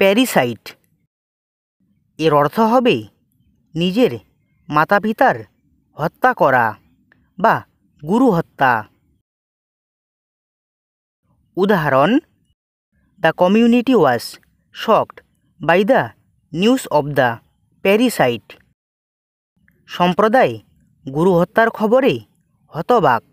প্যারিসাইট এর অর্থ হবে নিজের মাতাপিতার হত্যা করা বা গুরু হত্যা উদাহরণ the community was shocked by the news of the parasite সম্প্রদায় গুরু হত্যার খবরে হতবাক